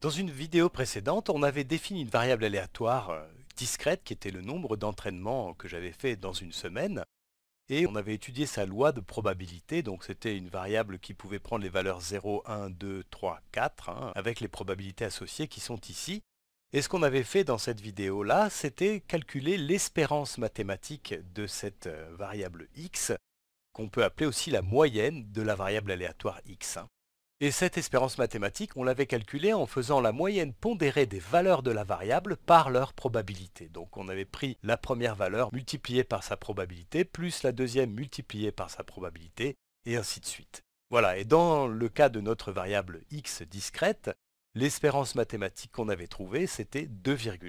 Dans une vidéo précédente, on avait défini une variable aléatoire euh, discrète qui était le nombre d'entraînements que j'avais fait dans une semaine et on avait étudié sa loi de probabilité, donc c'était une variable qui pouvait prendre les valeurs 0, 1, 2, 3, 4, avec les probabilités associées qui sont ici. Et ce qu'on avait fait dans cette vidéo-là, c'était calculer l'espérance mathématique de cette euh, variable x, qu'on peut appeler aussi la moyenne de la variable aléatoire x. Hein. Et cette espérance mathématique, on l'avait calculée en faisant la moyenne pondérée des valeurs de la variable par leur probabilité. Donc on avait pris la première valeur multipliée par sa probabilité, plus la deuxième multipliée par sa probabilité, et ainsi de suite. Voilà, et dans le cas de notre variable x discrète, l'espérance mathématique qu'on avait trouvée, c'était 2,1.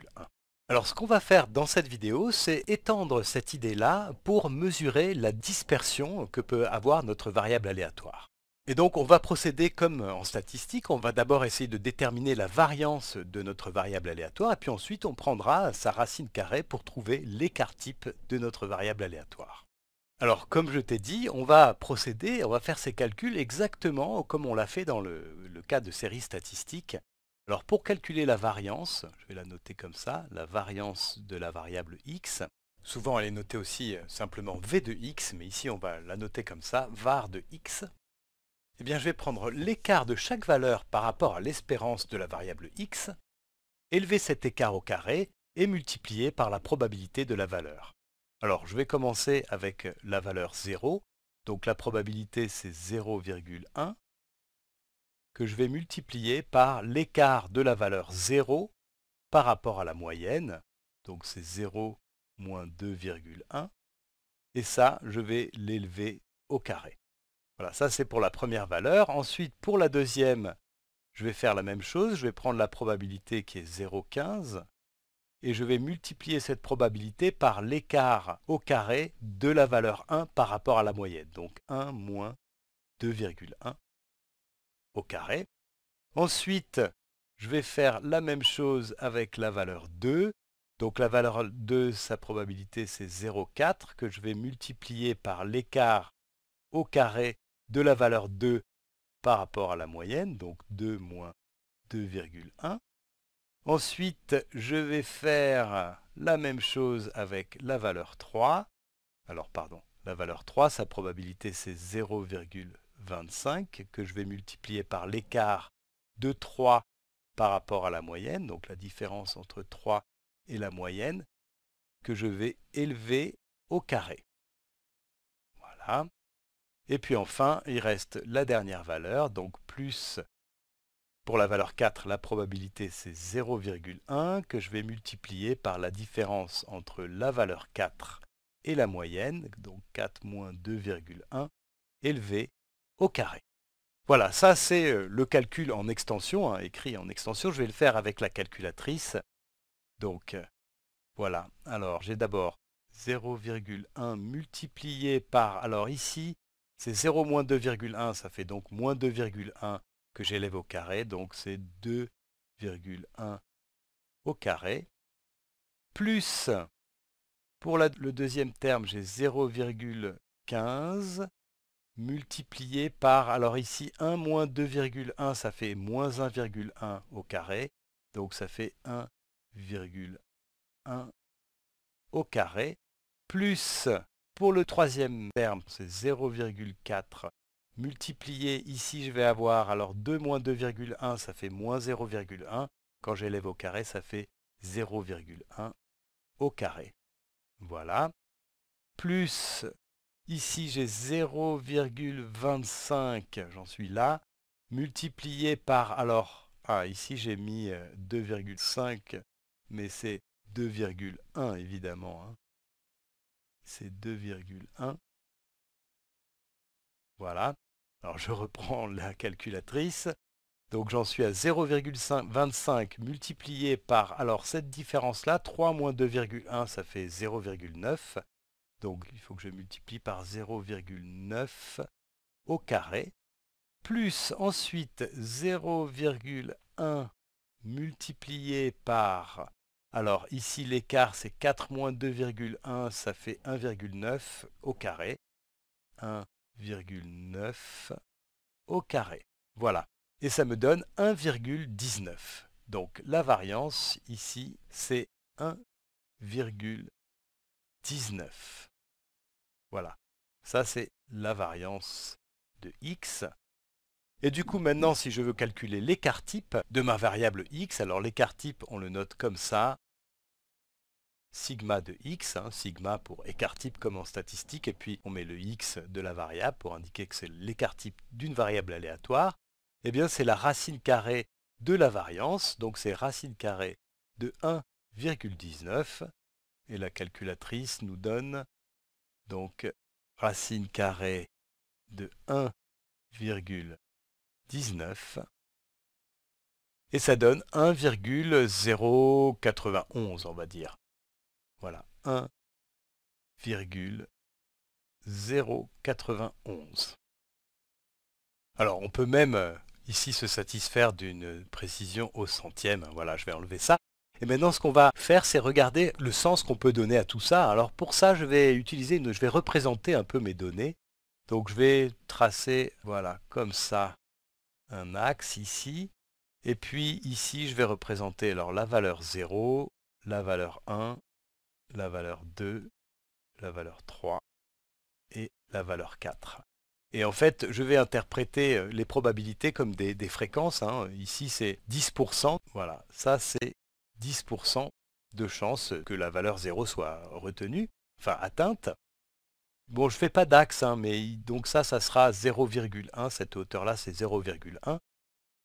Alors ce qu'on va faire dans cette vidéo, c'est étendre cette idée-là pour mesurer la dispersion que peut avoir notre variable aléatoire. Et donc on va procéder comme en statistique, on va d'abord essayer de déterminer la variance de notre variable aléatoire, et puis ensuite on prendra sa racine carrée pour trouver l'écart type de notre variable aléatoire. Alors comme je t'ai dit, on va procéder, on va faire ces calculs exactement comme on l'a fait dans le, cas de série statistique. Alors pour calculer la variance, je vais la noter comme ça, la variance de la variable x, souvent elle est notée aussi simplement v de x, mais ici on va la noter comme ça, var de x, eh bien, je vais prendre l'écart de chaque valeur par rapport à l'espérance de la variable x, élever cet écart au carré et multiplier par la probabilité de la valeur. Alors, je vais commencer avec la valeur 0, donc la probabilité c'est 0,1, que je vais multiplier par l'écart de la valeur 0 par rapport à la moyenne, donc c'est 0 moins 2,1, et ça, je vais l'élever au carré. Voilà, ça c'est pour la première valeur. Ensuite, pour la deuxième, je vais faire la même chose. Je vais prendre la probabilité qui est 0,15 et je vais multiplier cette probabilité par l'écart au carré de la valeur 1 par rapport à la moyenne. Donc 1 moins 2,1 au carré. Ensuite, je vais faire la même chose avec la valeur 2. Donc la valeur 2, sa probabilité c'est 0,4 que je vais multiplier par l'écart au carré de la valeur 2 par rapport à la moyenne, donc 2 moins 2,1. Ensuite, je vais faire la même chose avec la valeur 3. Alors, pardon, la valeur 3, sa probabilité, c'est 0,25, que je vais multiplier par l'écart de 3 par rapport à la moyenne, donc la différence entre 3 et la moyenne, que je vais élever au carré. Voilà. Et puis enfin, il reste la dernière valeur, donc plus pour la valeur 4, la probabilité c'est 0,1 que je vais multiplier par la différence entre la valeur 4 et la moyenne, donc 4 moins 2,1 élevé au carré. Voilà, ça c'est euh, le calcul en extension, hein, écrit en extension. Je vais le faire avec la calculatrice. Donc euh, voilà, alors j'ai d'abord 0,1 multiplié par, alors ici, c'est 0 moins 2,1, ça fait donc moins 2,1 que j'élève au carré, donc c'est 2,1 au carré, plus, pour le deuxième terme, j'ai 0,15 multiplié par, alors ici 1 moins 2,1, ça fait moins 1,1 au carré, donc ça fait 1,1 au carré, plus pour le troisième terme, c'est 0,4 multiplié ici je vais avoir alors 2 moins 2,1 ça fait moins 0,1 quand j'élève au carré ça fait 0,1 au carré voilà plus ici j'ai 0,25 j'en suis là multiplié par alors ah ici j'ai mis 2,5 euh, mais c'est 2,1 évidemment hein c'est 2,1. Voilà. Alors je reprends la calculatrice. Donc j'en suis à 0,25 multiplié par, alors cette différence-là, 3 moins 2,1, ça fait 0,9. Donc il faut que je multiplie par 0,9 au carré. Plus ensuite 0,1 multiplié par alors ici l'écart c'est 4 moins 2,1, ça fait 1,9 au carré. 1,9 au carré. Voilà. Et ça me donne 1,19. Donc la variance ici c'est 1,19. Voilà. Ça c'est la variance de x. Et du coup, maintenant, si je veux calculer l'écart type de ma variable x, alors l'écart type, on le note comme ça, sigma de x, hein, sigma pour écart type comme en statistique, et puis on met le x de la variable pour indiquer que c'est l'écart type d'une variable aléatoire, eh bien c'est la racine carrée de la variance, donc c'est racine carrée de 1,19, et la calculatrice nous donne donc racine carrée de 1,19 19, et ça donne 1,091 on va dire. Voilà, 1,091. Alors on peut même euh, ici se satisfaire d'une précision au centième, voilà je vais enlever ça. Et maintenant ce qu'on va faire c'est regarder le sens qu'on peut donner à tout ça. Alors pour ça je vais utiliser, je vais représenter un peu mes données. Donc je vais tracer, voilà, comme ça, un axe ici. Et puis ici, je vais représenter alors la valeur 0, la valeur 1, la valeur 2, la valeur 3 et la valeur 4. Et en fait, je vais interpréter euh, les probabilités comme des, fréquences. Hein. Ici, c'est 10%. Voilà, ça c'est 10% de chance que la valeur 0 soit retenue, enfin atteinte. Bon, je ne fais pas d'axe, hein, mais donc ça, ça sera 0,1. Cette hauteur-là, c'est 0,1.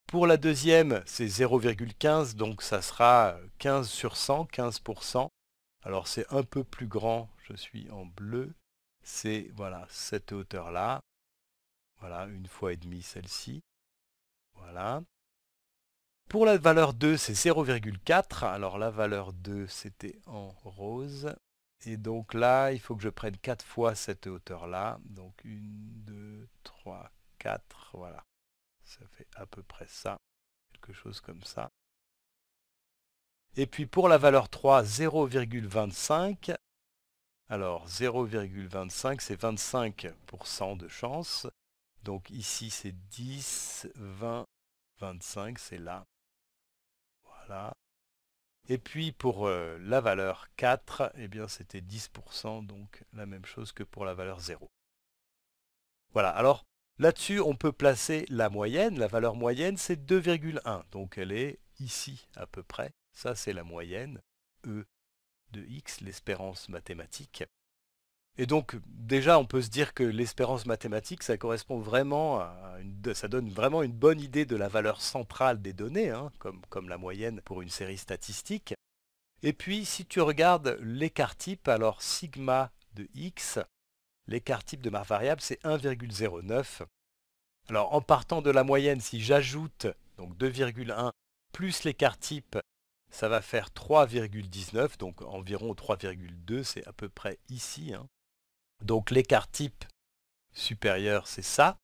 Pour la deuxième, c'est 0,15, donc ça sera 15 sur 100, 15%. Alors c'est un peu plus grand, je suis en bleu. C'est voilà cette hauteur-là. Voilà, une fois et demie celle-ci. Voilà. Pour la valeur 2, c'est 0,4. Alors la valeur 2, c'était en rose. Et donc là, il faut que je prenne 4 fois cette hauteur-là. Donc 1, 2, 3, 4, voilà. Ça fait à peu près ça, quelque chose comme ça. Et puis pour la valeur 3, 0,25. Alors 0,25, c'est 25% de chance. Donc ici, c'est 10, 20, 25, c'est là. Voilà. Et puis pour euh, la valeur 4, eh bien c'était 10%, donc la même chose que pour la valeur 0. Voilà, alors là-dessus on peut placer la moyenne, la valeur moyenne c'est 2,1, donc elle est ici à peu près, ça c'est la moyenne, E de x, l'espérance mathématique. Et donc déjà on peut se dire que l'espérance mathématique ça correspond vraiment ça donne vraiment une bonne idée de la valeur centrale des données, hein, comme, la moyenne pour une série statistique. Et puis si tu regardes l'écart type, alors sigma de x, l'écart type de ma variable c'est 1,09. Alors en partant de la moyenne, si j'ajoute 2,1 plus l'écart type, ça va faire 3,19, donc environ 3,2, c'est à peu près ici. Hein. Donc l'écart type supérieur, c'est ça.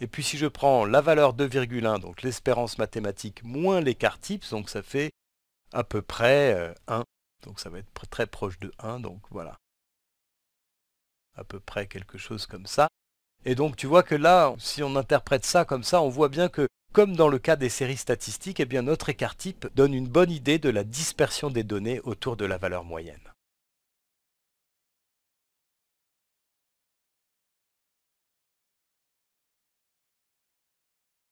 Et puis si je prends la valeur 2,1, donc l'espérance mathématique, moins l'écart type, donc ça fait à peu près 1. Euh, donc ça va être très proche de 1, donc voilà. À peu près quelque chose comme ça. Et donc tu vois que là, si on interprète ça comme ça, on voit bien que, comme dans le cas des séries statistiques, eh bien, notre écart type donne une bonne idée de la dispersion des données autour de la valeur moyenne.